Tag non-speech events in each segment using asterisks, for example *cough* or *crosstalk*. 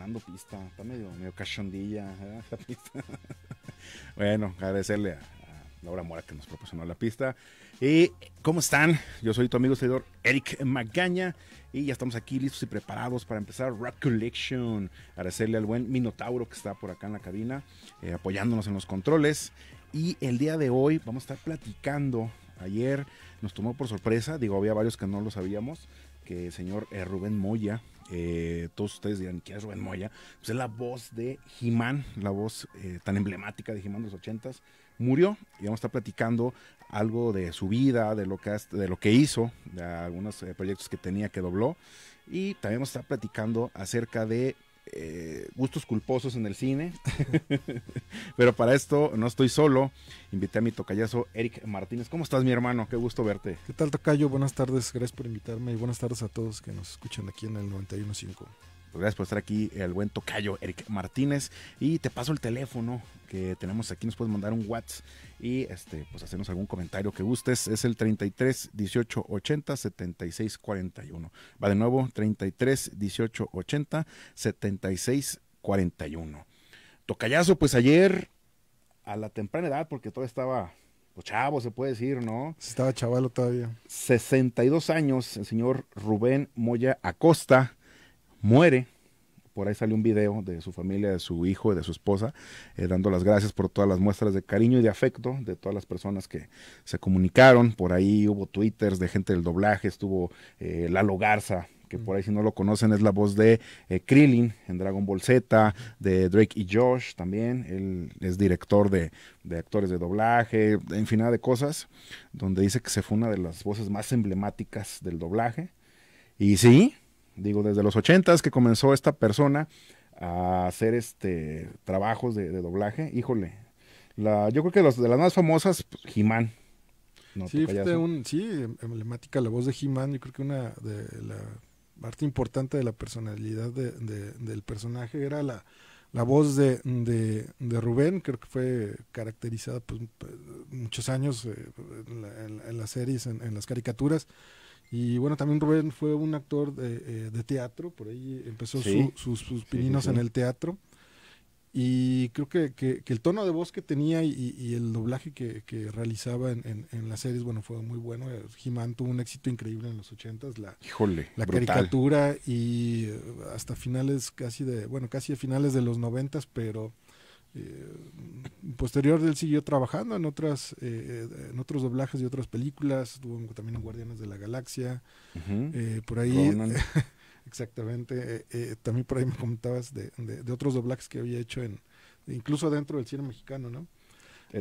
dando Pista, está medio, medio cachondilla *laughs* la pista. bueno, agradecerle a, Laura Mora que nos proporcionó la pista. ¿Y cómo están? Yo soy tu amigo seguidor Eric Magaña y ya estamos aquí listos y preparados para empezar Rock Collection. Agradecerle al buen Minotauro que está por acá en la cabina eh, apoyándonos en los controles. Y el día de hoy vamos a estar platicando. Ayer nos tomó por sorpresa, digo, había varios que no lo sabíamos, que el señor eh, Rubén Moya eh, todos ustedes dirán, ¿quién es Rubén Moya? Pues es la voz de Jimán, la voz eh, tan emblemática de Jimán de los ochentas. Murió y vamos a estar platicando algo de su vida, de lo que, de lo que hizo, de algunos eh, proyectos que tenía que dobló. Y también vamos a estar platicando acerca de eh, gustos culposos en el cine. *laughs* Pero para esto no estoy solo. Invité a mi tocayazo Eric Martínez. ¿Cómo estás, mi hermano? Qué gusto verte. ¿Qué tal, tocayo? Buenas tardes. Gracias por invitarme y buenas tardes a todos que nos escuchan aquí en el 915 gracias por estar aquí, el buen tocayo Eric Martínez. Y te paso el teléfono que tenemos aquí. Nos puedes mandar un WhatsApp y este, pues hacernos algún comentario que gustes. Es el 33 18 80 76 41. Va de nuevo, 33 18 80 76 41. Tocayazo, pues ayer a la temprana edad, porque todavía estaba pues chavo, se puede decir, ¿no? Estaba chavalo todavía. 62 años, el señor Rubén Moya Acosta muere. Por ahí salió un video de su familia, de su hijo y de su esposa, eh, dando las gracias por todas las muestras de cariño y de afecto de todas las personas que se comunicaron. Por ahí hubo twitters de gente del doblaje, estuvo eh, Lalo Garza, que por ahí si no lo conocen es la voz de eh, Krillin en Dragon Ball Z, de Drake y Josh también, él es director de, de, actores de doblaje, en fin, de cosas, donde dice que se fue una de las voces más emblemáticas del doblaje. Y sí, Digo, desde los ochentas que comenzó esta persona a hacer este trabajos de, doblaje, híjole. La, yo creo que de las más famosas, jimán pues, He-Man. sí, un, sí, em, emblemática la voz de he Yo creo que una de la parte importante de la personalidad de, del personaje era la, la voz de, Rubén, creo que fue caracterizada pues, muchos años eh, en, las series, en, las caricaturas, y bueno, también Rubén fue un actor de, eh, teatro, por ahí empezó sus, pininos en el teatro. Y creo que, el tono de voz que tenía y, el doblaje que, realizaba en, las series, bueno, fue muy bueno. he tuvo un éxito increíble en los ochentas, la, la caricatura y eh, hasta finales casi de, bueno, casi a finales de los noventas, pero eh, posterior de él siguió trabajando en otras eh, eh, en otros doblajes y otras películas también en Guardianes de la Galaxia por ahí *laughs* exactamente también por ahí me comentabas de, otros doblajes que había hecho en incluso dentro del cine mexicano no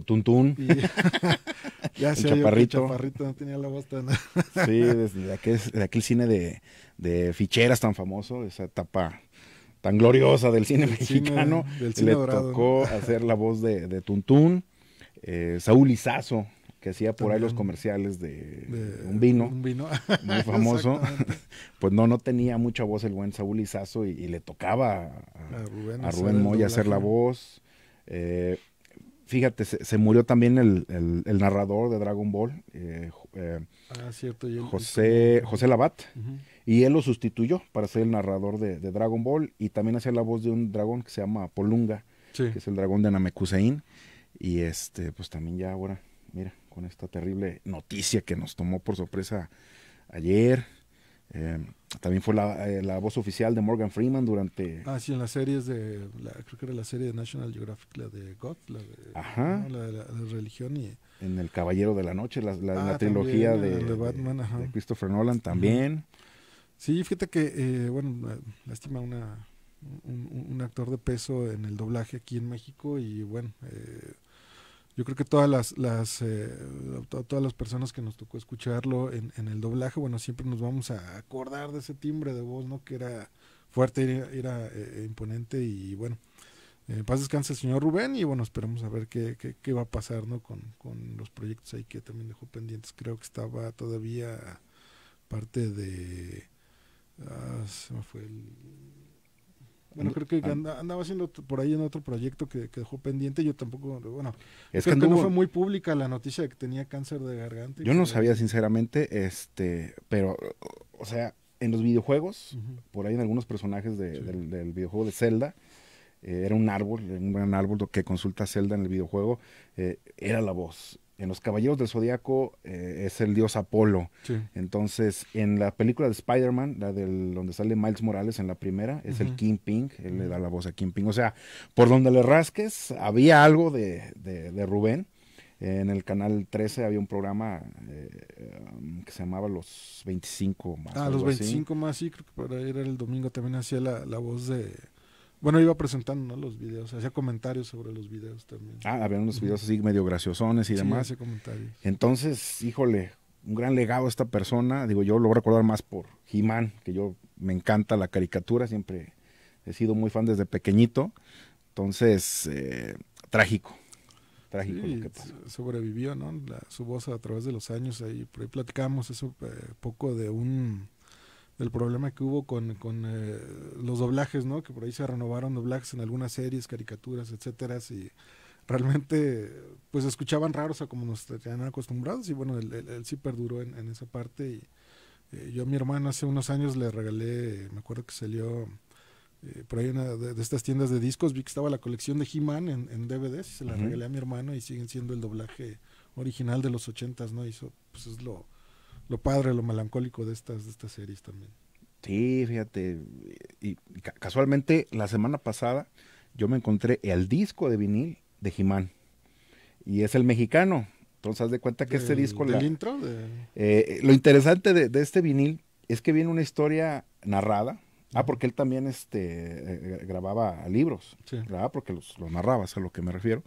Tuntún *laughs* *laughs* el chaparrito. el chaparrito sí desde aquel, de aquel cine de, de ficheras tan famoso esa etapa tan gloriosa del cine mexicano, le tocó hacer la voz de, Tuntún, eh, Saúl Izazo, que hacía por ahí los comerciales de, un vino, *laughs* muy famoso, *laughs* pues no, no tenía mucha voz el buen Saúl Izazo y, le tocaba a, Rubén, Moya hacer la voz. Eh, fíjate, se, murió también el, narrador de Dragon Ball, eh, ah, José, José Labat. Y él lo sustituyó para ser el narrador de, Dragon Ball y también hacía la voz de un dragón que se llama Polunga, que es el dragón de Namekusein. Y este, pues también ya ahora, mira, con esta terrible noticia que nos tomó por sorpresa ayer. Em, también fue eh, la, voz oficial de Morgan Freeman durante. Ah, sí, en las series de. creo que era la serie de National Geographic, la de God, la de, La, religión. y En El Caballero de la Noche, la, ah, trilogía de, de, Batman, de Christopher Nolan también. Sí, fíjate que, eh, bueno, lástima una, un, actor de peso en el doblaje aquí en México y bueno, eh, yo creo que todas las, las eh, todas las personas que nos tocó escucharlo en, en, el doblaje, bueno, siempre nos vamos a acordar de ese timbre de voz, ¿no? Que era fuerte, era, imponente y bueno, eh paz descanse el señor Rubén y bueno, esperemos a ver qué, va a pasar, ¿no? Con, con, los proyectos ahí que también dejó pendientes, creo que estaba todavía parte de Ah, se me fue el... Bueno, creo que ah. andaba haciendo por ahí en otro proyecto que, dejó pendiente. Yo tampoco, bueno, es creo que, no fue muy pública la noticia de que tenía cáncer de garganta. Yo no sabía, sinceramente, este, pero, o sea, en los videojuegos, por ahí en algunos personajes del, videojuego de Zelda, eh, era un árbol, un gran árbol que consulta Zelda en el videojuego, eh, era la voz en los Caballeros del Zodíaco eh, es el dios Apolo. Entonces, en la película de Spider-Man, la del donde sale Miles Morales en la primera, es el King Ping, él le da la voz a King Ping. O sea, por donde le rasques, había algo de, de, Rubén. en el canal 13 había un programa eh, que se llamaba Los 25 más. Ah, Los 25 más, sí, creo que para ir el domingo también hacía la voz de, bueno, iba presentando los videos, hacía comentarios sobre los videos también. Ah, había unos videos así medio graciosones y demás. comentarios. Entonces, híjole, un gran legado esta persona. Digo, yo lo voy a recordar más por he que yo me encanta la caricatura, siempre he sido muy fan desde pequeñito. Entonces, eh, trágico. Trágico lo que pasó. Sobrevivió, ¿no? su voz a través de los años ahí. Por ahí platicamos eso, eh, poco de un del problema que hubo con, eh, los doblajes, ¿no? Que por ahí se renovaron doblajes en algunas series, caricaturas, etcétera, y realmente pues escuchaban raros a como nos tenían acostumbrados y bueno, él, sí perduró en, esa parte y eh, yo a mi hermano hace unos años le regalé, me acuerdo que salió eh, por ahí una de, estas tiendas de discos, vi que estaba la colección de He-Man en, en, DVDs y se la regalé a mi hermano y siguen siendo el doblaje original de los ochentas, ¿no? Y eso pues es lo lo padre, lo melancólico de estas, de estas series también. Sí, fíjate, y, casualmente la semana pasada yo me encontré el disco de vinil de Jimán y es el mexicano. Entonces, haz de cuenta que este disco. La, intro? Eh, lo interesante de, este vinil es que viene una historia narrada. Ah, porque él también este, eh, eh, grababa libros, grababa porque los, los narraba, es a lo que me refiero.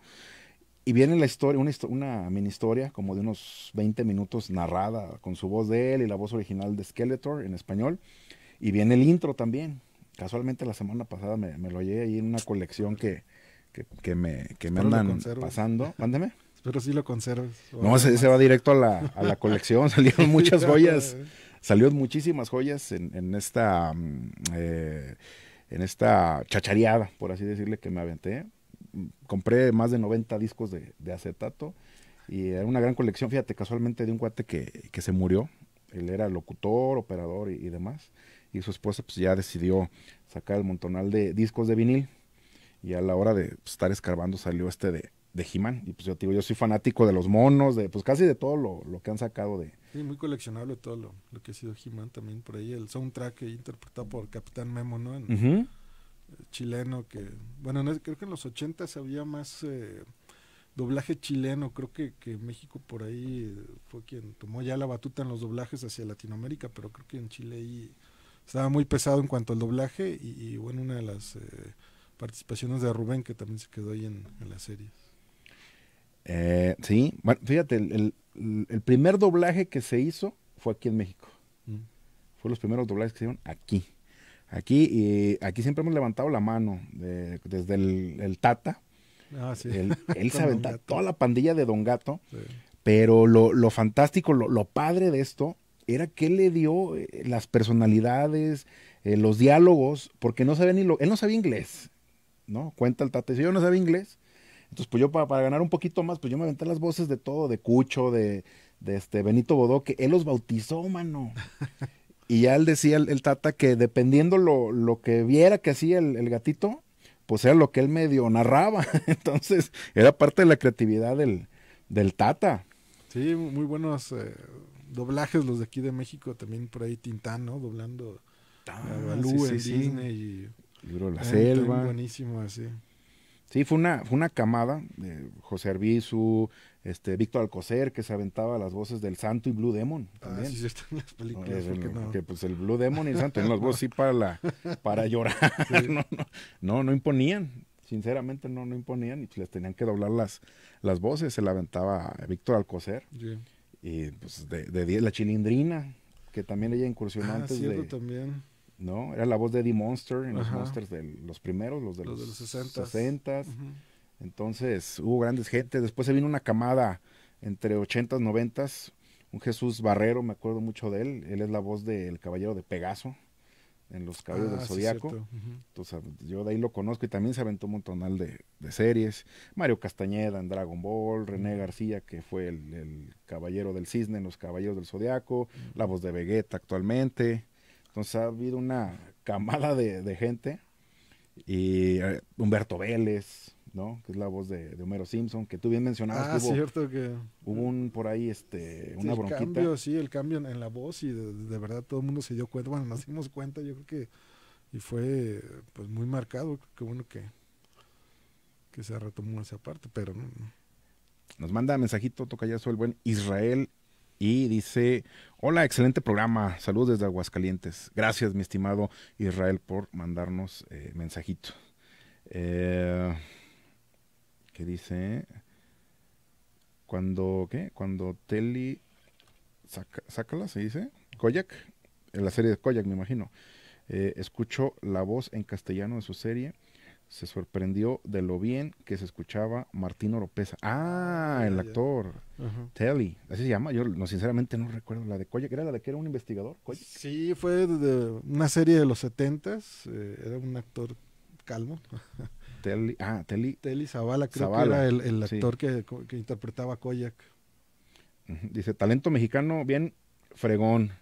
Y viene la historia, una, mini historia como de unos 20 minutos narrada con su voz de él y la voz original de Skeletor en español. Y viene el intro también. Casualmente la semana pasada me, lo hallé ahí en una colección que, me, me andan pasando. Mándeme. *laughs* Pero sí lo conservas. No, se, va directo a la, colección. *laughs* Salieron muchas joyas. Salieron muchísimas joyas en, en esta mm, eh, en esta chachareada, por así decirle, que me aventé compré más de 90 discos de, acetato y era una gran colección, fíjate, casualmente de un cuate que, se murió. Él era locutor, operador y, demás. Y su esposa pues ya decidió sacar el montonal de discos de vinil. Y a la hora de pues, estar escarbando salió este de, de He-Man. Y pues yo digo, yo soy fanático de los monos, de pues casi de todo lo, que han sacado de... Sí, muy coleccionable todo lo, lo que ha sido He-Man también por ahí. El soundtrack interpretado por Capitán Memo, ¿no? chileno que, bueno, creo que en los 80 había más eh, doblaje chileno, creo que, que, México por ahí eh, fue quien tomó ya la batuta en los doblajes hacia Latinoamérica, pero creo que en Chile ahí estaba muy pesado en cuanto al doblaje y, bueno, una de las eh, participaciones de Rubén que también se quedó ahí en, las series. sí, fíjate, el, el, primer doblaje que se hizo fue aquí en México. Mm. Fue los primeros doblajes que se hicieron aquí. Aquí, y aquí siempre hemos levantado la mano desde el, Tata. Ah, sí. él, *laughs* se aventa toda la pandilla de Don Gato. Pero lo, fantástico, lo, padre de esto era que él le dio eh, las personalidades, eh, los diálogos, porque no sabía ni lo. Él no sabía inglés, ¿no? Cuenta el Tata. Dice, yo no sabía inglés. Entonces, pues yo para, ganar un poquito más, pues yo me aventé las voces de todo, de Cucho, de, este Benito Bodó, que él los bautizó, mano. *laughs* Y ya él decía, el, Tata, que dependiendo lo, que viera que hacía el, gatito, pues era lo que él medio narraba. *laughs* Entonces, era parte de la creatividad del, del Tata. Sí, muy buenos eh, doblajes los de aquí de México, también por ahí Tintán, ¿no? Doblando ah, a Disney. Libro la ah, Selva. Buenísimo, así. Sí, fue una, fue una camada, de José Arbizu, este Víctor Alcocer que se aventaba las voces del Santo y Blue Demon ah, también. Ah, las películas. Eh, que pues el Blue Demon y el Santo en las voces sí para la, para llorar. *laughs* *laughs* No, no, imponían. Sinceramente no, no imponían y les tenían que doblar las, las voces. Se la aventaba Víctor Alcocer. Y pues de, de, la chilindrina, que también ella incursionante ah, antes también. ¿No? Era la voz de Eddie Monster en los Monsters de los primeros, los de los, 60 los entonces hubo grandes gente. Después se vino una camada entre 80s, 90s. Un Jesús Barrero, me acuerdo mucho de él. Él es la voz del Caballero de Pegaso en Los Caballeros del ah, Zodíaco. Entonces, yo de ahí lo conozco y también se aventó un montonal de, series. Mario Castañeda en Dragon Ball, René García, que fue el, Caballero del Cisne en Los Caballeros del Zodíaco, la voz de Vegeta actualmente. Entonces, ha habido una camada de, gente. Y eh, Humberto Vélez, ¿no? Que es la voz de, Homero Simpson, que tú bien mencionabas. que ah, hubo, cierto que... Hubo un, por ahí, este, una bronquita. Cambio, sí, el cambio en, la voz y de, verdad todo el mundo se dio cuenta, bueno, nos dimos cuenta, yo creo que, y fue, pues, muy marcado, que bueno que, que se retomó esa parte, pero... Nos manda mensajito, toca su el buen Israel y dice, hola, excelente programa, saludos desde Aguascalientes. Gracias, mi estimado Israel, por mandarnos eh, mensajito. Eh, que dice, cuando, ¿qué? Cuando Telly, saca, se dice, Koyak, en la serie de Koyak, me imagino, eh, escuchó la voz en castellano de su serie, se sorprendió de lo bien que se escuchaba Martín Oropesa. Ah, ah el actor. Telly. Así se llama. Yo no, sinceramente no recuerdo la de Koyak. ¿Era la de que era un investigador? Sí, fue de una serie de los setentas. Eh, era un actor calmo. *laughs* Telly, ah, Telly. Telly Zavala, creo que era el, el actor que, interpretaba a Koyak. Dice, talento mexicano bien fregón,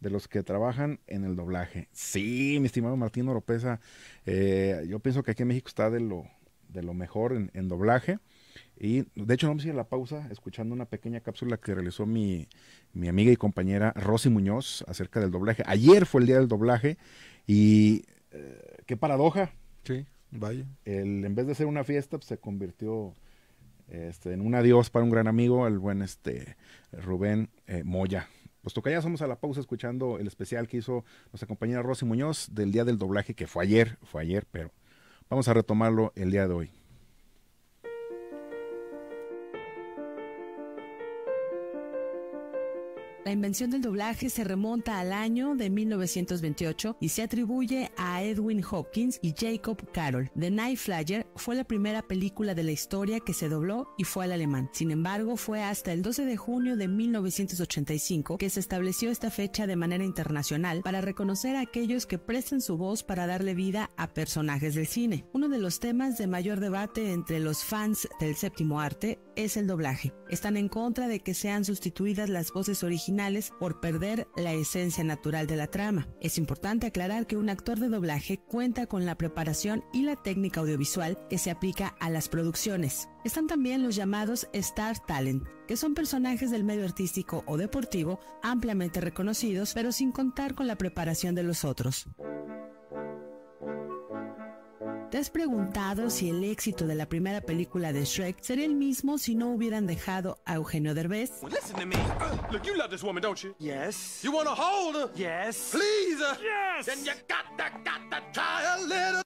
de los que trabajan en el doblaje. Sí, mi estimado Martín Oropesa, eh, yo pienso que aquí en México está de lo, de lo mejor en, doblaje. Y de hecho, vamos a ir a la pausa escuchando una pequeña cápsula que realizó mi, amiga y compañera Rosy Muñoz acerca del doblaje. Ayer fue el día del doblaje y eh, qué paradoja. Sí. Vaya. El, en vez de ser una fiesta, pues, se convirtió este, en un adiós para un gran amigo, el buen este, Rubén eh, Moya. Pues toca ya somos a la pausa escuchando el especial que hizo nuestra compañera Rosy Muñoz del día del doblaje, que fue ayer, fue ayer, pero vamos a retomarlo el día de hoy. La invención del doblaje se remonta al año de 1928 y se atribuye a Edwin Hopkins y Jacob Carroll. The Night Flyer fue la primera película de la historia que se dobló y fue al alemán. Sin embargo, fue hasta el 12 de junio de 1985 que se estableció esta fecha de manera internacional para reconocer a aquellos que prestan su voz para darle vida a personajes del cine. Uno de los temas de mayor debate entre los fans del séptimo arte es el doblaje. Están en contra de que sean sustituidas las voces originales por perder la esencia natural de la trama. Es importante aclarar que un actor de doblaje cuenta con la preparación y la técnica audiovisual que se aplica a las producciones. Están también los llamados Star Talent, que son personajes del medio artístico o deportivo ampliamente reconocidos, pero sin contar con la preparación de los otros. ¿Te has preguntado si el éxito de la primera película de Shrek sería el mismo si no hubieran dejado a Eugenio Derbez? Well, listen to me. Uh, look, you love this woman, don't you? Yes. You want to hold her? Yes. Please uh, Yes. Then you got to, got to try a little.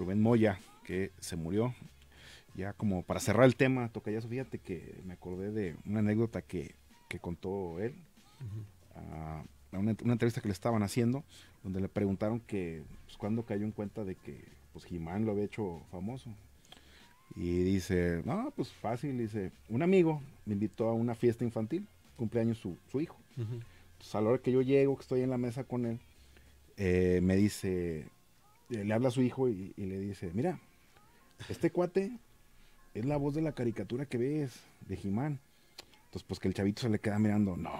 Rubén Moya, que se murió. Ya como para cerrar el tema, toca ya, fíjate que me acordé de una anécdota que, contó él, ah, una, entrevista que le estaban haciendo, donde le preguntaron que pues, cuando cayó en cuenta de que pues Jimán lo había hecho famoso. Y dice, no, pues fácil, dice, un amigo me invitó a una fiesta infantil, cumpleaños su, hijo. Pues, a la hora que yo llego, que estoy en la mesa con él, eh, me dice, eh, le habla a su hijo y, le dice, mira, este cuate es la voz de la caricatura que ves, de Jimán. Entonces, pues que el chavito se le queda mirando, no.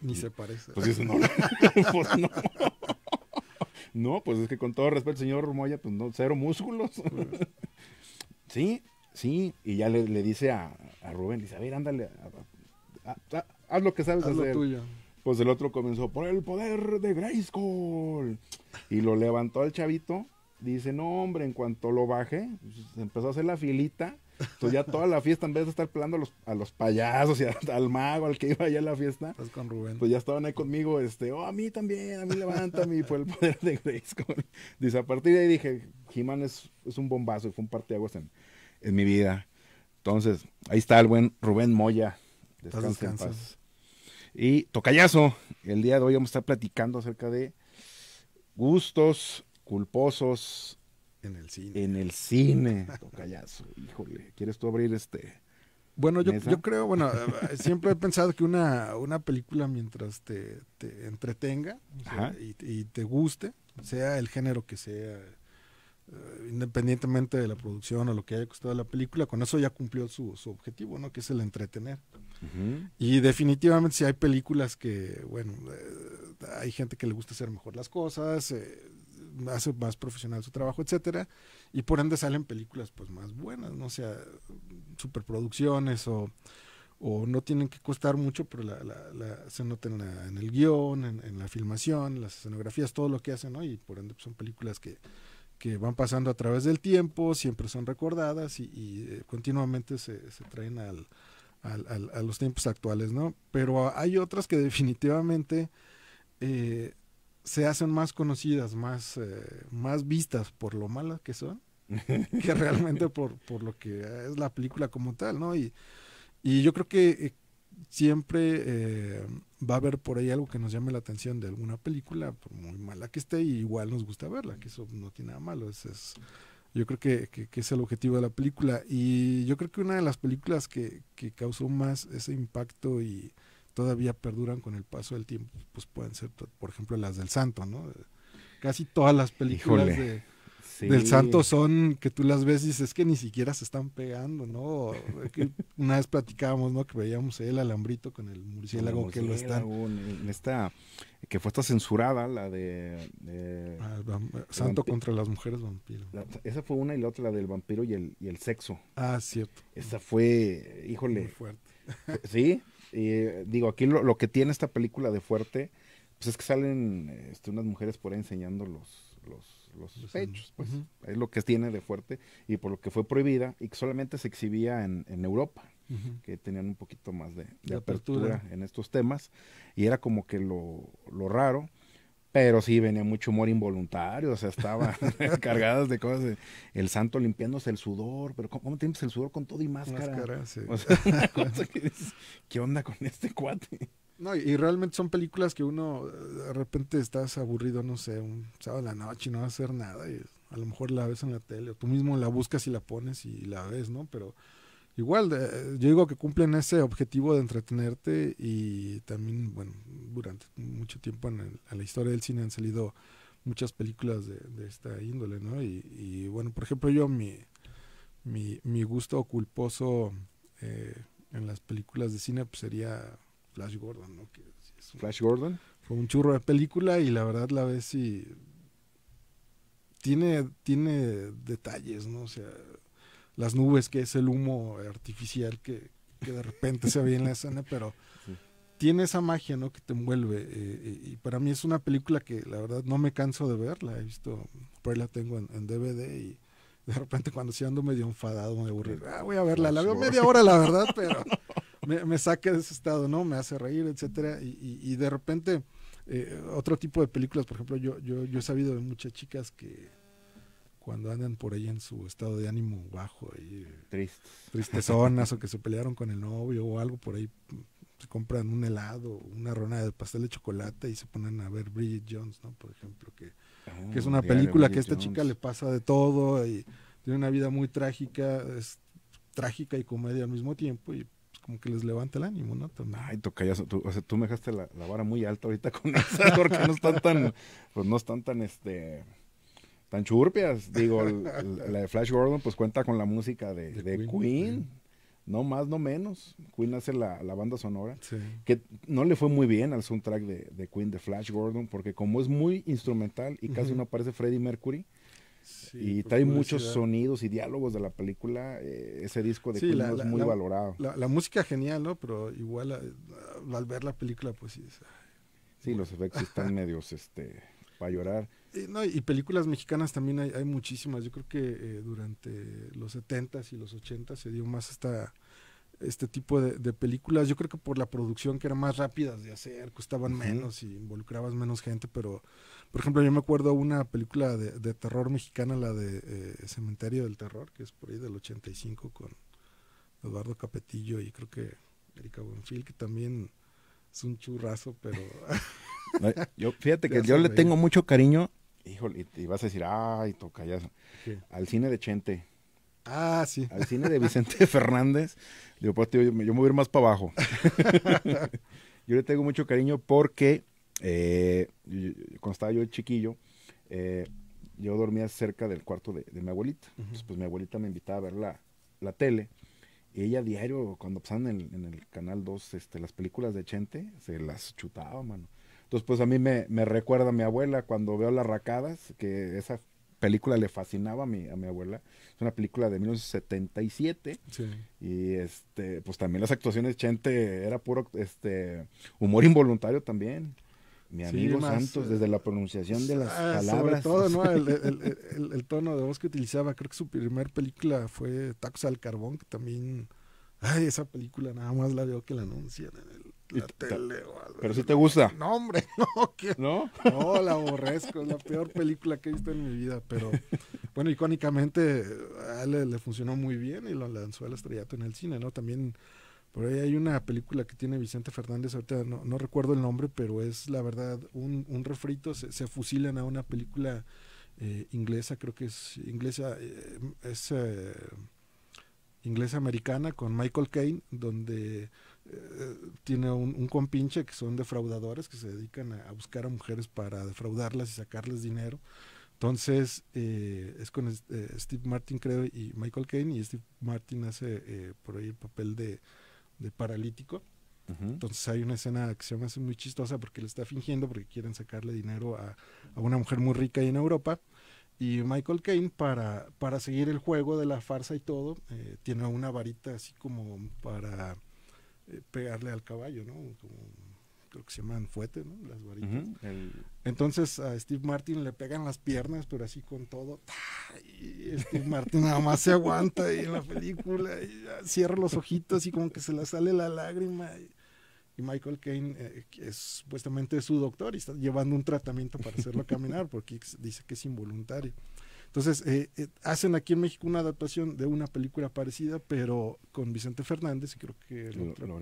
Ni se parece. Pues no, *laughs* pues *laughs* no. pues es que con todo respeto, señor Moya, pues no, cero músculos. *laughs* sí, sí. Y ya le, dice a, Rubén, dice, a ver, ándale, haz lo que sabes haz hacer. Lo tuyo pues el otro comenzó por el poder de Grayskull. Y lo levantó el chavito. Dice, no, hombre, en cuanto lo baje, pues, empezó a hacer la filita. Entonces ya toda la fiesta, en vez de estar pelando a los, payasos y *laughs* al mago, al que iba allá a la fiesta. Pues con Rubén. Pues ya estaban ahí conmigo, este, oh, a mí también, a mí levántame, y fue el poder de Grayskull. Dice, a partir de ahí dije, he es, un bombazo, y fue un parteaguas en, en mi vida. Entonces, ahí está el buen Rubén Moya. Descansa en y tocayazo, el día de hoy vamos a estar platicando acerca de gustos culposos en el cine. En el cine, tocayazo. Híjole, ¿quieres tú abrir este? Bueno, yo, creo, bueno, eh, siempre he pensado que una, película mientras te, entretenga y, te guste, sea el género que sea, eh, independientemente de la producción o lo que haya costado la película, con eso ya cumplió su, su objetivo, ¿no? Que es el entretener. Y definitivamente si hay películas que, bueno, eh, hay gente que le gusta hacer mejor las cosas, eh, hace más profesional su trabajo, etcétera, y por ende salen películas pues más buenas, no sea superproducciones o, o no tienen que costar mucho, pero la, se notan en, el guión, en, la filmación, las escenografías, todo lo que hacen, ¿no? Y por ende pues, son películas que, van pasando a través del tiempo, siempre son recordadas y, eh, continuamente se traen al, a los tiempos actuales, ¿no? Pero hay otras que *laughs* definitivamente eh, se hacen más conocidas, más, eh, más vistas por lo malas que son, *laughs* que realmente por, por, lo que es la película como tal, ¿no? Y, y yo creo que eh, siempre va a haber por ahí algo que nos llame la atención de alguna película, por muy mala que esté, y igual nos gusta verla, que eso no tiene nada malo, es, es yo creo que, es el objetivo de la película. Y yo creo que una de las películas que, que causó más ese impacto y todavía perduran con el paso del tiempo, pues pueden ser, por ejemplo, las del Santo, ¿no? Casi todas las películas del Santo son que tú las ves y dices, es que ni siquiera se están pegando, ¿no? *laughs* una vez platicábamos, ¿no? Que veíamos el alambrito con el murciélago, que lo están. En que fue hasta censurada, la de... Ah, santo contra las mujeres vampiro. esa fue una y la otra, la del vampiro y el, y el sexo. Ah, cierto. Esa fue, híjole. Muy fuerte. *laughs* sí, y eh, digo, aquí lo, que tiene esta película de fuerte, pues es que salen este, unas mujeres por ahí enseñando los, los, pechos, pues es lo que tiene de fuerte y por lo que fue prohibida y que solamente se exhibía en, en Europa que tenían un poquito más de, apertura. en estos temas, y era como que lo, raro, pero sí venía mucho humor involuntario, o sea, estaban *laughs* *laughs* cargadas de cosas, el santo limpiándose el sudor, pero ¿cómo, cómo tienes el sudor con todo y máscara? o sea, *laughs* que ¿qué onda con este cuate? No, y realmente son películas que uno de repente estás aburrido, no sé, un sábado la noche y no va a hacer nada. Y a lo mejor la ves en la tele, o tú mismo la buscas y la pones y la ves, ¿no? Pero igual, eh, yo digo que cumplen ese objetivo de entretenerte y también, bueno, durante mucho tiempo en, la historia del cine han salido muchas películas de, esta índole, ¿no? Y, bueno, por ejemplo, yo mi, mi, gusto culposo eh, en las películas de cine pues sería Flash Gordon, ¿no? Flash Gordon. Fue un churro de película y la verdad la ves y tiene, tiene detalles, ¿no? O sea, las nubes, que es el humo artificial que, de repente se ve en la escena, pero *laughs* tiene esa magia, ¿no? Que te envuelve. Eh, eh, y para mí es una película que la verdad no me canso de verla. he visto, por ahí la tengo en, DVD y de repente cuando sí ando medio enfadado, me aburre, ah, voy a verla, la veo media hora la verdad, *laughs* pero me, saque de ese estado, ¿no? Me hace reír, etcétera, y, de repente... Eh, otro tipo de películas, por ejemplo, yo, yo, yo he sabido de muchas chicas que cuando andan por ahí en su estado de ánimo bajo, y... Eh, Triste. tristezonas o que se pelearon con el novio o algo por ahí, mm, se compran un helado, una ronada de pastel de chocolate y se ponen a ver Bridget Jones, ¿no? Por ejemplo, que, ah, es una película que a esta chica le pasa de todo y tiene una vida muy trágica, es trágica y comedia al mismo tiempo y pues, como que les levanta el ánimo, ¿no? Ay, toca ya, o sea, tú me dejaste la, vara muy alta ahorita con *laughs* eso porque no están tan, pues no están tan, este, Digo, la de Flash Gordon pues cuenta con la música de, Queen. No más, no menos. Queen hace la, banda sonora. Que no le fue muy bien al soundtrack de, de, Queen, de Flash Gordon, porque como es muy instrumental y casi no aparece Freddie Mercury, y trae muchos sonidos y diálogos de la película. Eh, ese disco de Queen es muy valorado. La, música genial, ¿no? Pero igual eh, al ver la película, pues sí. los efectos están *laughs* medios este, para llorar no, y películas mexicanas también hay, muchísimas. Yo creo que eh, durante los 70s y los 80s se dio más esta, este tipo de, películas. Yo creo que por la producción que eran más rápidas de hacer, costaban menos y involucrabas menos gente. Pero, por ejemplo, yo me acuerdo una película de, terror mexicana, la de eh, Cementerio del Terror, que es por ahí del 85 con Eduardo Capetillo y creo que Erika Buenfil, que también es un churrazo, pero... yo, fíjate *laughs* que yo le tengo mucho cariño híjole, y vas a decir, ay, toca ya. Al cine de Chente. Ah, sí. Al cine de Vicente *laughs* Fernández. Digo, pues tío, yo, me voy a ir más para abajo. *laughs* yo le tengo mucho cariño porque eh, cuando estaba yo chiquillo, eh, yo dormía cerca del cuarto de, mi abuelita. Entonces, pues, mi abuelita me invitaba a ver la, tele. Y ella diario, cuando pasaban en, en, el canal 2 este, las películas de Chente, se las chutaba, mano. Entonces, pues a mí me, recuerda a mi abuela cuando veo Las Racadas, que esa película le fascinaba a mi, a mi abuela. Es una película de 1977. Sí. Y este, pues también las actuaciones de Chente era puro este humor involuntario también. Mi amigo Santos, eh, desde la pronunciación de las ah, palabras. todo, ¿no? *laughs* el, tono de voz que utilizaba. Creo que su primer película fue Tacos al Carbón, que también. Ay, esa película nada más la veo que la anuncian en el pero si te gusta. No, hombre, *laughs* no. ¿No? la aborrezco. Es la peor película que he visto en mi vida. Pero bueno, icónicamente le, funcionó muy bien y lo lanzó al estrellato en el cine, ¿no? También por hay una película que tiene Vicente Fernández, ahorita no, recuerdo el nombre, pero es la verdad un, refrito. Se, fusilan a una película eh, inglesa, creo que es inglesa, eh, es eh, inglesa americana con Michael Caine, donde eh, tiene un, compinche que son defraudadores que se dedican a, buscar a mujeres para defraudarlas y sacarles dinero. Entonces eh, es con eh, Steve Martin creo y Michael Caine y Steve Martin hace por ahí el papel de, de paralítico. Entonces hay una escena que se me hace muy chistosa porque le está fingiendo porque quieren sacarle dinero a, a una mujer muy rica ahí en Europa y Michael Caine para, para seguir el juego de la farsa y todo, tiene una varita así como para eh, pegarle al caballo, ¿no? Como, creo que se llaman fuete, ¿no? Las varitas. Entonces a Steve Martin le pegan las piernas, pero así con todo. Y Steve Martin nada más se aguanta y en la película cierra los ojitos y como que se le sale la lágrima. Y, Michael Caine eh, eh, es supuestamente su doctor y está llevando un tratamiento para hacerlo caminar porque dice que es involuntario. Entonces, eh, eh, hacen aquí en México una adaptación de una película parecida, pero con Vicente Fernández, y creo que el otro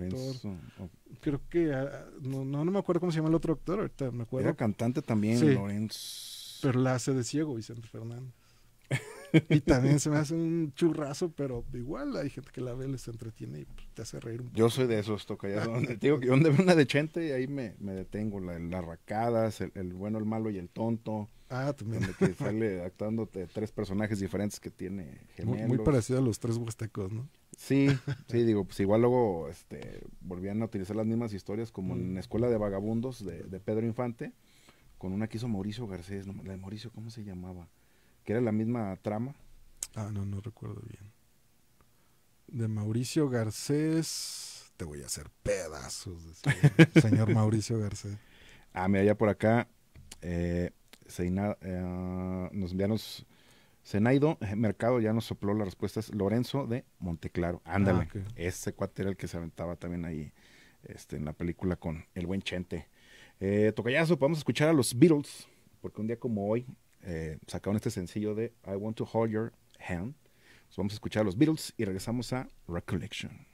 Creo que, ah, no, no, me acuerdo cómo se llama el otro actor, ahorita me acuerdo. Era cantante también, Lorenz. Pero la hace de ciego Vicente Fernández. y también se me hace un churrazo, pero igual hay gente que la ve, les entretiene y te hace reír un poco. Yo soy de esos, toca ya *laughs* donde digo que donde una de Chente y ahí me, detengo, la, las racadas, el bueno, el malo y el tonto Ah, también. Donde que sale *laughs* actuando tres personajes diferentes que tiene Muy, parecido a los tres huastecos, ¿no? Sí, *laughs* sí, digo, pues igual luego este, volvían a utilizar las mismas historias como en mm. Escuela de Vagabundos de, Pedro Infante, con una que hizo Mauricio Garcés, no, la de Mauricio, ¿cómo se llamaba? Que era la misma trama. Ah, no, no recuerdo bien. De Mauricio Garcés, te voy a hacer pedazos, señor *laughs* Mauricio Garcés. Ah, mira, ya por acá, eh, eh, nos, enviaron nos, eh, Mercado ya nos sopló las respuestas. Lorenzo de Monteclaro. Ándale. Ah, ese cuate era el que se aventaba también ahí este, en la película con el buen Chente. Eh, tocayazo, vamos a escuchar a los Beatles, porque un día como hoy sacaron este sencillo de I Want to Hold Your Hand. vamos a escuchar a los Beatles y regresamos a Recollection.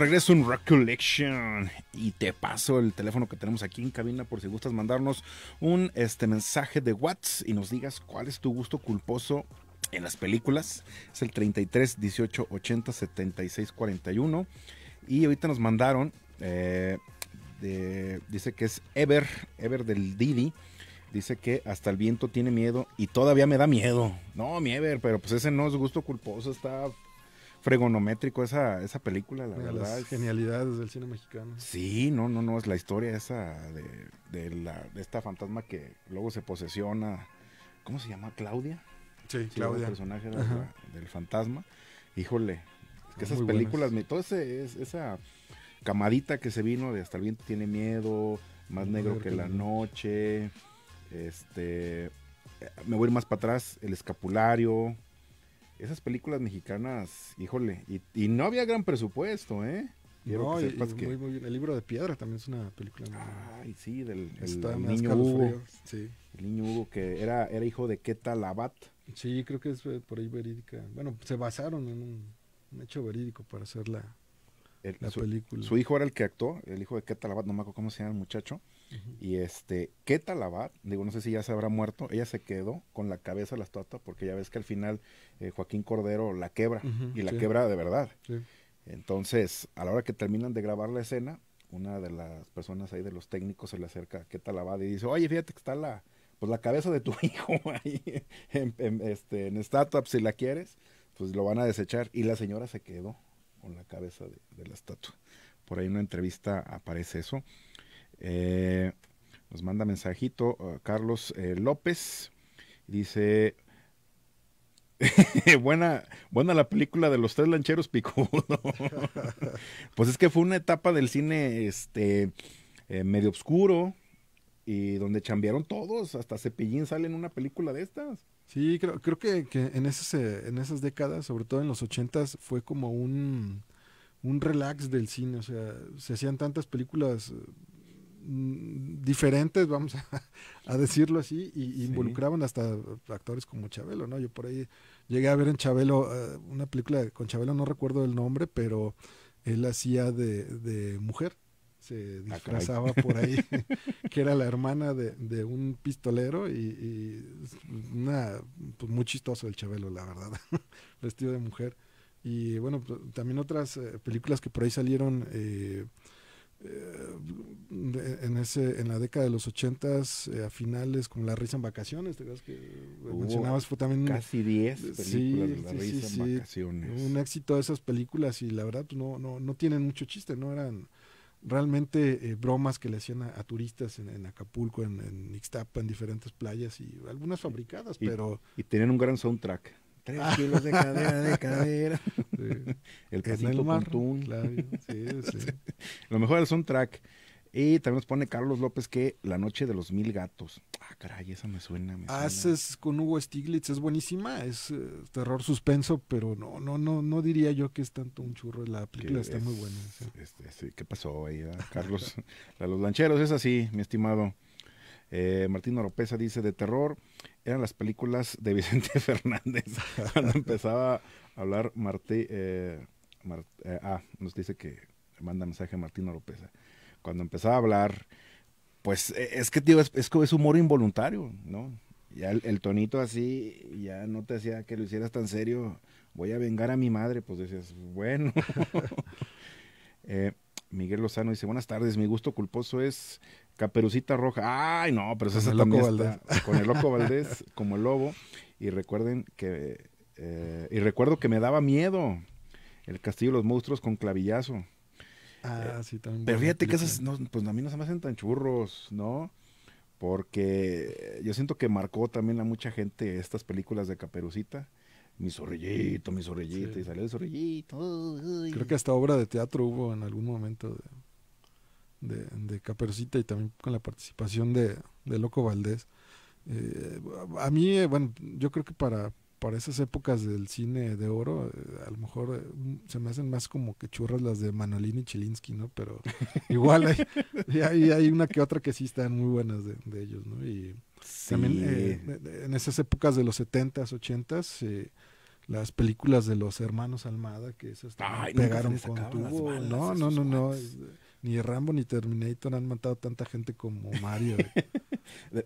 regreso un Recollection y te paso el teléfono que tenemos aquí en cabina por si gustas mandarnos un este mensaje de WhatsApp y nos digas cuál es tu gusto culposo en las películas. Es el 33 18 80 76 41 y ahorita nos mandaron eh, dice que es Ever, Ever del Didi. Dice que hasta el viento tiene miedo y todavía me da miedo. No, mi Ever, pero pues ese no es gusto culposo, está fregonométrico esa, esa película, la verdad. genialidades del cine mexicano. Sí, no, no, no, es la historia esa de, la, de esta fantasma que luego se posesiona. ¿Cómo se llama? ¿Claudia? Sí, Claudia. El personaje del fantasma. Híjole, es que esas películas, me, todo ese, esa camadita que se vino de Hasta el viento tiene miedo, Más negro que la noche, este, me voy ir más para atrás, El escapulario, esas películas mexicanas, híjole, y, no había gran presupuesto, ¿eh? no, El libro de piedra también es una película. Ay, sí, del niño Hugo. El niño Hugo que era, era hijo de Queta Labat. Sí, creo que es eh, por ahí verídica. Bueno, se basaron en un, hecho verídico para hacer la, película. Su hijo era el que actuó, el hijo de Queta Labat, no me acuerdo cómo se llama el muchacho. Y este, qué Labat, digo, no sé si ya se habrá muerto, ella se quedó con la cabeza de la estatua porque ya ves que al final eh, Joaquín Cordero la quebra y la quebra de verdad. Entonces, a la hora que terminan de grabar la escena, una de las personas ahí de los técnicos se le acerca a Keta y dice, oye, fíjate que está la, pues, la cabeza de tu *laughs* hijo ahí en, este, en estatua, si la quieres, pues lo van a desechar. Y la señora se quedó con la cabeza de, de la estatua. Por ahí en una entrevista aparece eso. Eh, nos manda mensajito eh, Carlos eh, López. Dice, *laughs* buena, buena la película de los tres lancheros picudo. *laughs* pues es que fue una etapa del cine este medio oscuro y donde chambearon todos, hasta Cepillín sale en una película de estas. Sí, creo, que, en, esas, en esas décadas, sobre todo en los ochentas, fue como un, un relax del cine. O sea, se hacían tantas películas Mm, diferentes, vamos *laughs* a, decirlo así, y, involucraban hasta actores como Chabelo, ¿no? Yo por ahí llegué a ver en Chabelo eh, una película con Chabelo, no recuerdo el nombre, pero él hacía de, mujer, se ah, disfrazaba por ahí, *laughs* que era la hermana de, un pistolero y, pues, muy chistoso el Chabelo, la verdad, *laughs* vestido de mujer. Y bueno, pues, también otras eh, películas que por ahí salieron... Eh, eh, en ese en la década de los 80 eh, a finales con La risa en vacaciones, te que mencionabas fue también casi 10 películas de La risa en vacaciones. Un éxito de esas películas y la verdad pues, no no no tienen mucho chiste, no eran realmente eh, bromas que le hacían a, turistas en, Acapulco, en, en, Ixtapa, en diferentes playas y algunas fabricadas, pero... Y tenían un gran soundtrack. Tres kilos de cadera, de cadera. *laughs* El pasito tuntún. *laughs* Lo mejor es un track Y también nos pone Carlos López que La Noche de los Mil Gatos. Ah, caray, esa me suena. Me ah, con Hugo Stiglitz, es buenísima, es eh, terror suspenso, pero no, no, no, no diría yo que es tanto un churro. La película está muy buena. Este, ¿sí? ¿Qué pasó ahí, ah, Carlos? *laughs* La Los Lancheros, es así, mi estimado. Eh, Martino Martín dice, de terror eran las películas de *laughs* Vicente Fernández. *laughs* Cuando empezaba a hablar Martí, eh, eh, ah, nos dice que manda mensaje a Martín Oropesa. Cuando empezaba a hablar, pues e, es que tío, es, es, es humor involuntario, ¿no? Ya el, tonito así, ya no te hacía que lo hicieras tan serio. Voy a vengar a mi madre, pues decías, bueno. *laughs* Miguel Lozano dice, buenas tardes, mi gusto culposo es Caperucita Roja. Ay, no, pero ese es loco Valdés. con el loco Valdés *laughs* como el lobo. Y recuerden que. Eh, y recuerdo que me daba miedo el Castillo de los Monstruos con clavillazo. Ah, eh, sí, también. Pero fíjate que esas, pues a mí no se me hacen tan churros, ¿no? Porque yo siento que marcó también a mucha gente estas películas de Caperucita. Mi zorrillito, mi zorrillito, y salió el zorrillito. Creo que hasta obra de teatro hubo en algún momento. De de, de Caperucita y también con la participación de, Loco Valdés. Eh, a mí, eh, bueno, yo creo que para, para esas épocas del cine de oro, eh, a lo mejor se me hacen más como que churras las de Manolín y Chilinsky, ¿no? Pero *laughs* igual hay, hay, una que otra que sí están muy buenas de, ellos, ¿no? Y también en esas épocas de los 70s, 80s, las películas de los hermanos Almada, que esas pegaron con tubo. no, no, no, no. Ni Rambo ni Terminator han matado tanta gente como Mario. *laughs*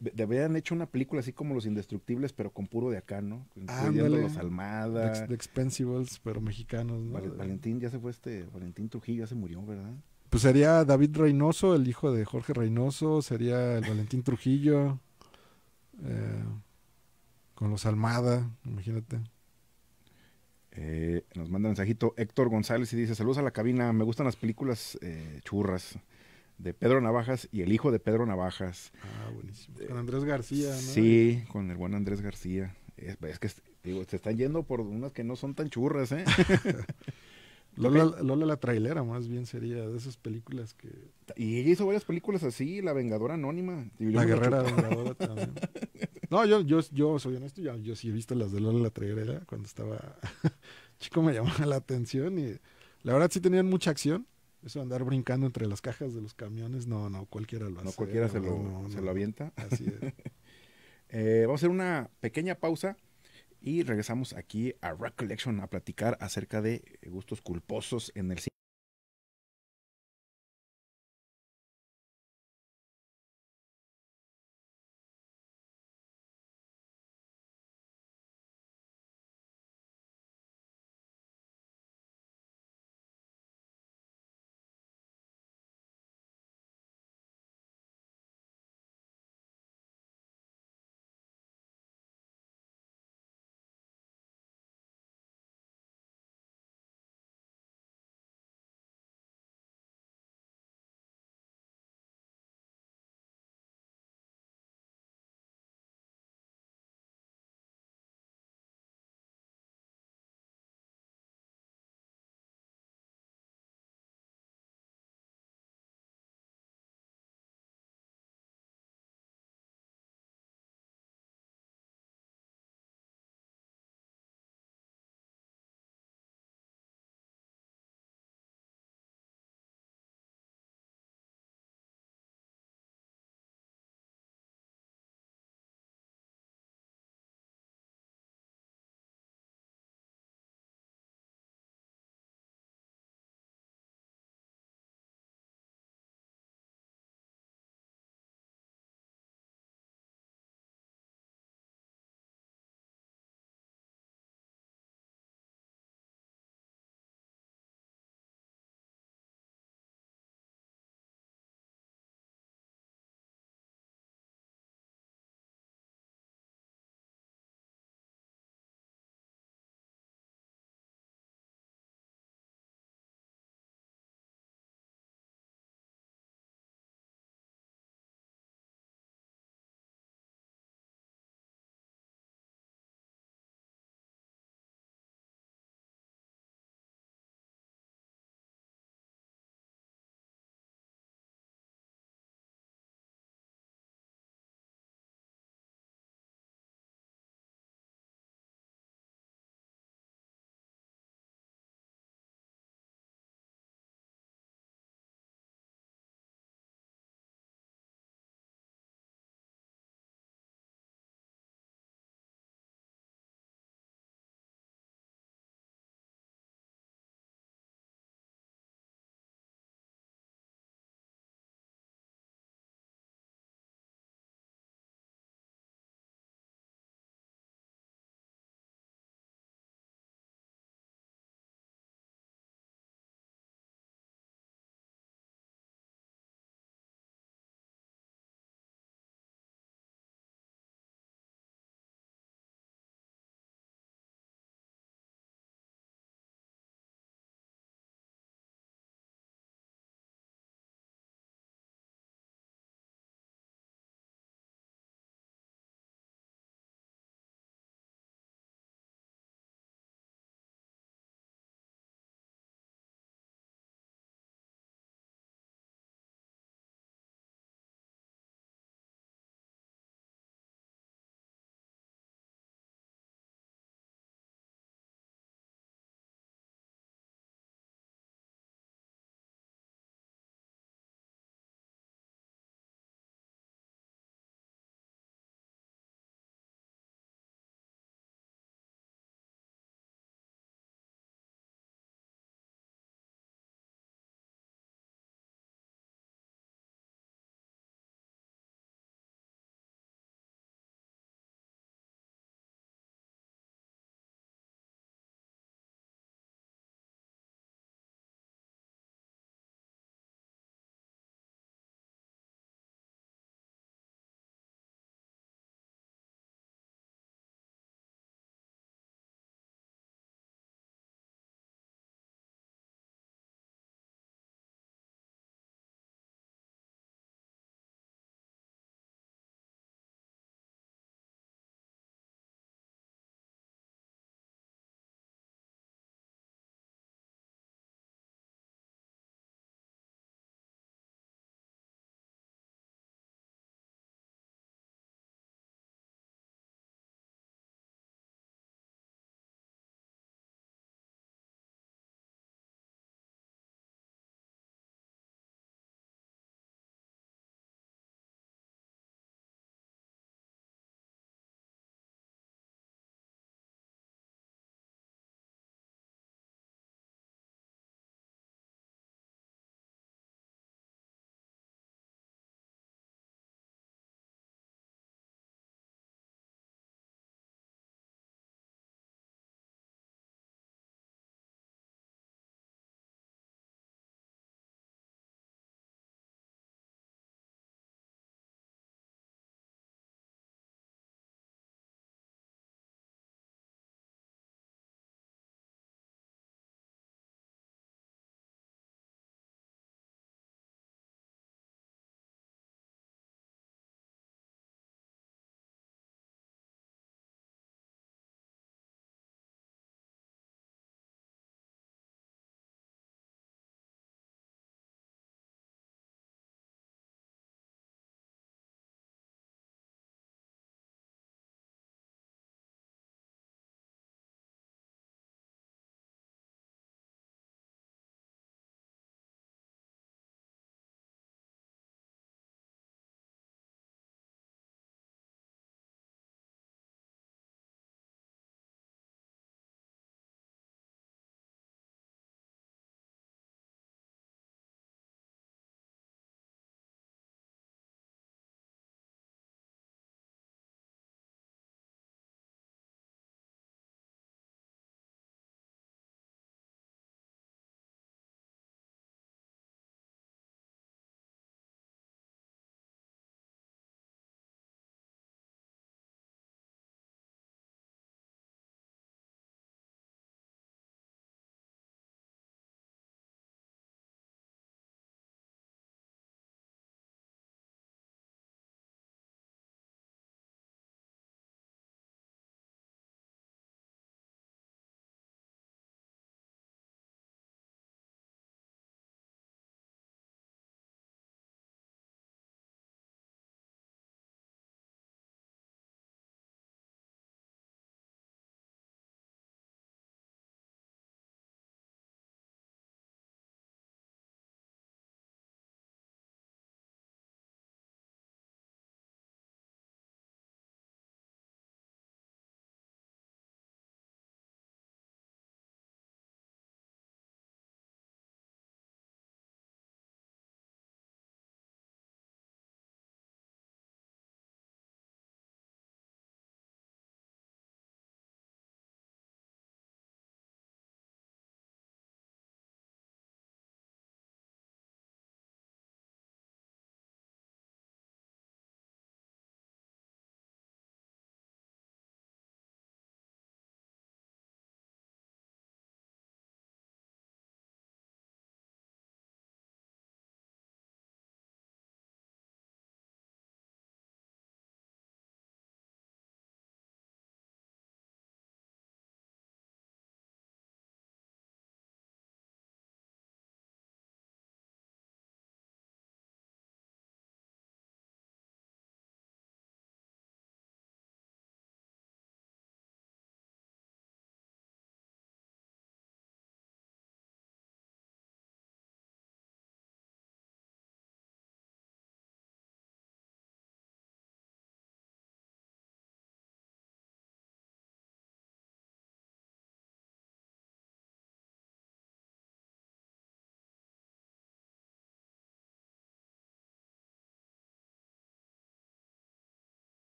Deberían hecho una película así como Los Indestructibles, pero con puro de acá, ¿no? Incluyendo los Almada. The, Expensibles, pero mexicanos, Valentín ya se fue este, Valentín Trujillo ya se murió, ¿verdad? Pues sería David Reynoso, el hijo de Jorge Reynoso, sería el Valentín Trujillo, eh, con los Almada, imagínate. Eh, nos manda un mensajito Héctor González y dice, saludos a la cabina, me gustan las películas eh, churras de Pedro Navajas y el hijo de Pedro Navajas. Ah, con Andrés García, Sí, con el buen Andrés García. Es, que, digo, se están yendo por unas que no son tan churras, ¿eh? *laughs* Lola, la trailera más bien sería de esas películas que... Y ella hizo varias películas así, La Vengadora Anónima. La Guerrera Vengadora también. *laughs* No, yo, yo, soy honesto, yo, yo sí he visto las de Lola la trailera cuando estaba *laughs* chico me llamaba la atención y la verdad sí tenían mucha acción. Eso andar brincando entre las cajas de los camiones, no, no, cualquiera lo hace. ¿eh? No, cualquiera se, lo, avienta. Así es. *laughs* Eh, vamos a hacer una pequeña pausa. Y regresamos aquí a Rock Collection a platicar acerca de gustos culposos en el cine.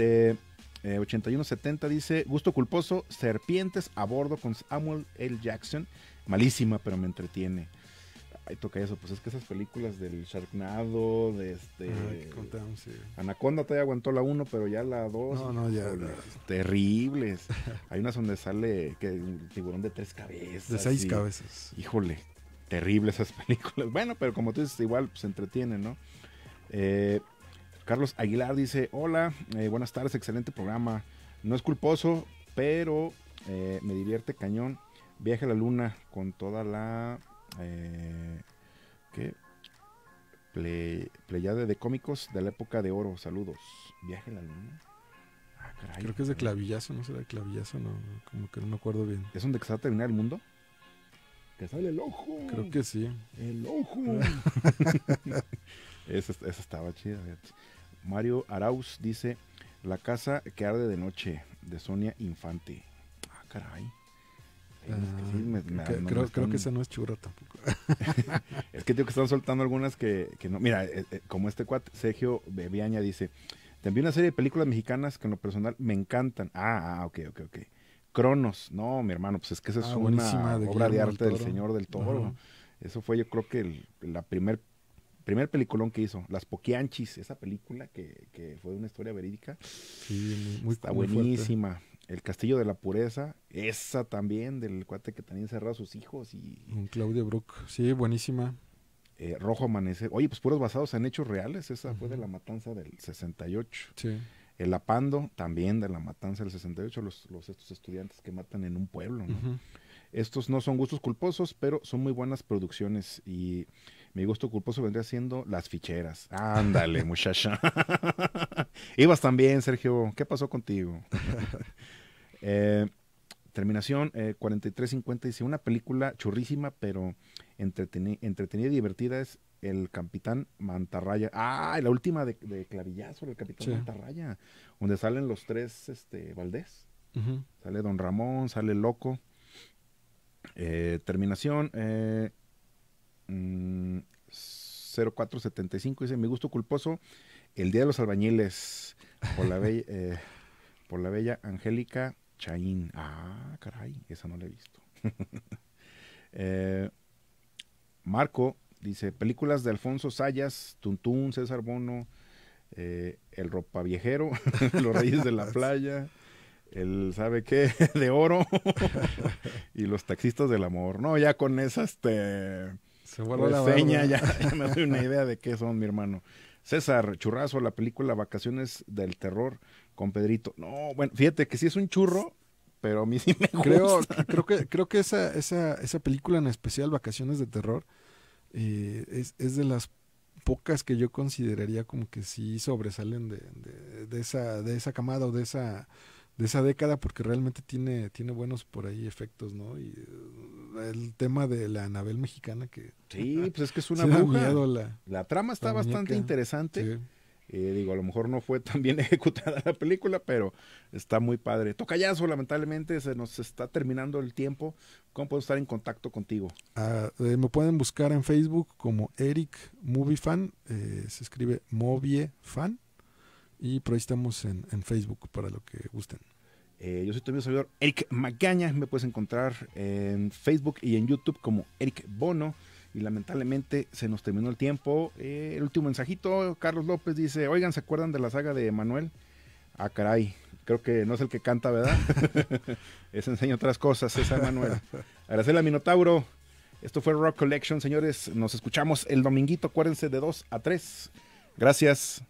Este, 8170 eh, dice, gusto culposo, serpientes a bordo con Samuel L. Jackson. Malísima, pero me entretiene. Ay, toca eso, pues es que esas películas del Sharknado, de este... Ah, Anaconda todavía aguantó la 1, pero ya la 2... No, Terribles. *laughs* Hay unas donde sale que un tiburón de tres cabezas. De seis cabezas. Híjole, terribles esas *laughs* películas. Bueno, pero como tú dices, igual pues, se entretiene entretienen, ¿no? Eh, Carlos Aguilar dice, hola, eh, buenas tardes, excelente programa. No es culposo, pero eh, me divierte cañón. Viaje a la luna con toda la... Eh, ¿Qué? de cómicos de la época de oro. Saludos. Viaje a la luna. Ah, Creo que es de clavillazo, no será de clavillazo, no, como que no me acuerdo bien. ¿Es donde se va a terminar el mundo? Que sale el ojo. Creo que sí. El ojo. *laughs* *laughs* esa, estaba chida. Mario Arauz dice, La casa que arde de noche, de Sonia Infante. Ah, caray. creo, que esa no es churra tampoco. *laughs* es que tengo que están soltando algunas que, no. Mira, eh, eh, como este cuat Sergio Bebiaña dice, te envío una serie de películas mexicanas que en lo personal me encantan. Ah, ah, ah, ok, ok, ok. Cronos, no, mi hermano, pues es que esa ah, es una obra de arte del, Señor del Toro. Eso fue yo creo que la primer primer peliculón que hizo, Las Poquianchis, esa película que, que fue una historia verídica. Sí, muy, Está buenísima. El Castillo de la Pureza, esa también, del cuate que tenía encerrado a sus hijos. y Un Claudio Brook, sí, buenísima. Eh, Rojo Amanecer. Oye, pues puros basados en hechos reales. Esa fue de la matanza del 68. Sí. El Apando, también de la matanza del 68, los, estos estudiantes que matan en un pueblo. ¿no? Estos no son gustos culposos, pero son muy buenas producciones y mi gusto culposo vendría siendo las ficheras. Ándale, muchacha. *laughs* Ibas también, Sergio. ¿Qué pasó contigo? *laughs* Eh, terminación eh, 4350 dice, una película churrísima, pero entretenida y divertida es El Capitán Mantarraya. Ah, la última de, Clavillazo, El Capitán Mantarraya, donde salen los tres este, Valdés. Sale Don Ramón, sale Loco. Eh, terminación eh, 0475 mm, dice, mi gusto culposo, el Día de los Albañiles, *laughs* eh, por la, bella, Angélica Chaín. Ah, caray, esa no la he visto. *laughs* Eh, Marco dice, películas de Alfonso Sayas, Tuntún, César Bono, eh, El Ropa Viejero, *laughs* Los Reyes de la Playa el sabe qué de oro y los taxistas del amor. No, ya con esas este se vuelve pues la seña, *laughs* ya, me doy una idea de qué son, mi hermano. César, churrazo, la película Vacaciones del Terror con Pedrito. No, bueno, fíjate que sí es un churro, pero a mí sí me creo, Creo que, creo que esa, esa, esa película en especial, Vacaciones de Terror, eh, es, de las pocas que yo consideraría como que sí sobresalen de, esa, de esa camada o de esa de esa década porque realmente tiene, tiene buenos por ahí efectos, ¿no? Y eh, el tema de la Anabel mexicana que... Sí, pues es que es *laughs* una bruja. la, trama está bastante interesante. Eh, digo, a lo mejor no fue tan bien *laughs* ejecutada la película, pero está muy padre. ya, lamentablemente, se nos está terminando el tiempo. ¿Cómo puedo estar en contacto contigo? Ah, eh, me pueden buscar en Facebook como Eric Movie Fan, se escribe Movie Fan, y por ahí estamos en Facebook para lo que gusten. Eh, yo soy tu amigo servidor Eric Magaña. Me puedes encontrar en Facebook y en YouTube como Eric Bono. Y lamentablemente se nos terminó el tiempo. Eh, el último mensajito, Carlos López dice, oigan, ¿se acuerdan de la saga de Manuel? Ah, caray, creo que no es el que canta, ¿verdad? *laughs* Es enseña otras cosas, esa Manuel. Aracela Minotauro, esto fue Rock Collection, señores. Nos escuchamos el dominguito, acuérdense, de 2 a 3. Gracias.